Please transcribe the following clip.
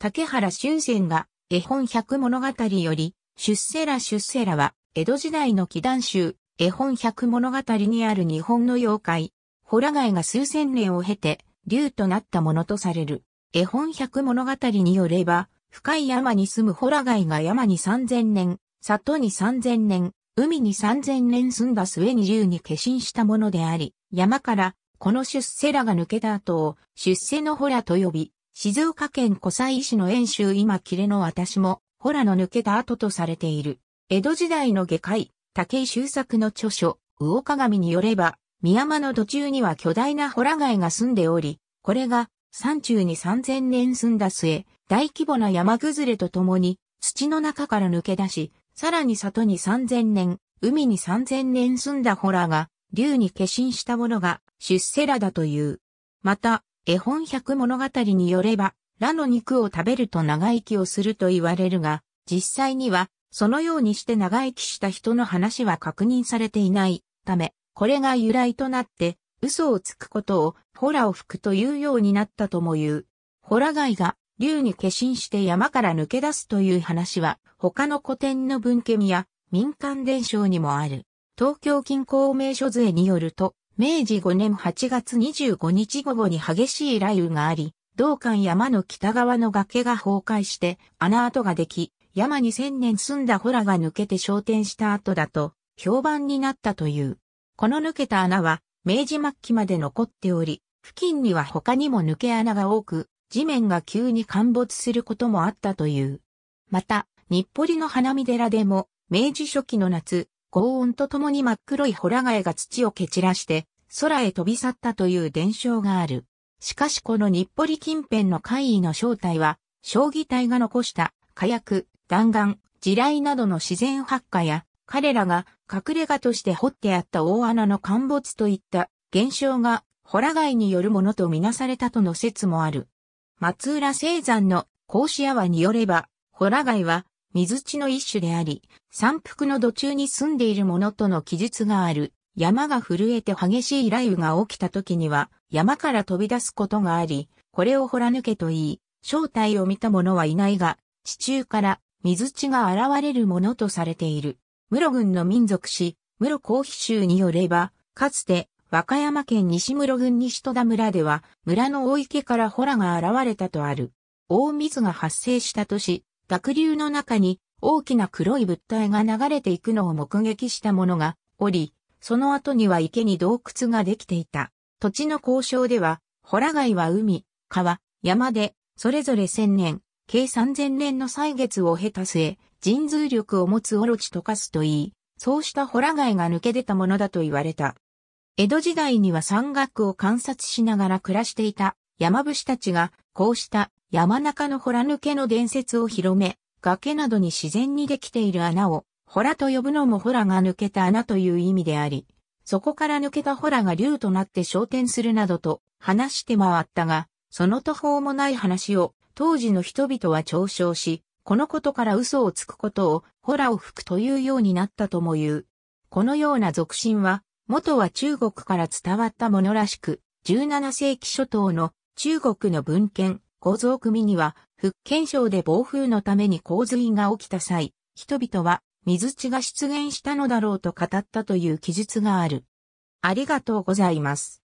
竹原俊仙が絵本百物語より、出世ら出世らは、江戸時代の祈願集、絵本百物語にある日本の妖怪、ホラガイが数千年を経て、竜となったものとされる。絵本百物語によれば、深い山に住むホラガイが山に三千年、里に三千年、海に三千年住んだ末に竜に化身したものであり、山から、この出世らが抜けた後を、出世のホラと呼び、静岡県湖西市の遠州今切れの私も、ホラの抜けた後とされている。江戸時代の下界、武井修作の著書、魚鏡によれば、宮間の途中には巨大なホラ貝が住んでおり、これが山中に3000年住んだ末、大規模な山崩れとともに土の中から抜け出し、さらに里に3000年、海に3000年住んだホラが、竜に化身したものが出世らだという。また、絵本百物語によれば、ラの肉を食べると長生きをすると言われるが、実際には、そのようにして長生きした人の話は確認されていないため、これが由来となって、嘘をつくことを、ホラを吹くというようになったとも言う。ホラ貝が、竜に化身して山から抜け出すという話は、他の古典の文献や民間伝承にもある。東京近郊名所図によると、明治5年8月25日午後に激しい雷雨があり、道館山の北側の崖が崩壊して穴跡ができ、山に千年住んだホラが抜けて昇天した後だと評判になったという。この抜けた穴は明治末期まで残っており、付近には他にも抜け穴が多く、地面が急に陥没することもあったという。また、日暮里の花見寺でも、明治初期の夏、轟音とともに真っ黒いホラガエが土を蹴散らして、空へ飛び去ったという伝承がある。しかしこの日暮里近辺の怪異の正体は、将棋隊が残した火薬、弾丸、地雷などの自然発火や、彼らが隠れ家として掘ってあった大穴の陥没といった現象が、ホラガエによるものとみなされたとの説もある。松浦青山の甲子屋はによれば、ホラガエは水地の一種であり、山腹の土中に住んでいるものとの記述がある。山が震えて激しい雷雨が起きた時には、山から飛び出すことがあり、これをら抜けと言い、正体を見た者はいないが、地中から水地が現れるものとされている。室郡の民族史、室公費州によれば、かつて、和歌山県西室郡西戸田村では、村の大池から洞が現れたとある。大水が発生した年、濁流の中に大きな黒い物体が流れていくのを目撃した者がおり、その後には池に洞窟ができていた。土地の交渉では、ホラ貝は海、川、山で、それぞれ千年、計三千年の歳月を経た末、神通力を持つオロチと化すといい、そうしたホラ貝が抜け出たものだと言われた。江戸時代には山岳を観察しながら暮らしていた山伏たちが、こうした山中の洞抜けの伝説を広め、崖などに自然にできている穴を、洞と呼ぶのも洞が抜けた穴という意味であり、そこから抜けた洞が竜となって昇天するなどと話して回ったが、その途方もない話を当時の人々は嘲笑し、このことから嘘をつくことを、洞を吹くというようになったとも言う。このような俗信は、元は中国から伝わったものらしく、17世紀初頭の中国の文献、構造組には、福建省で暴風のために洪水が起きた際、人々は水地が出現したのだろうと語ったという記述がある。ありがとうございます。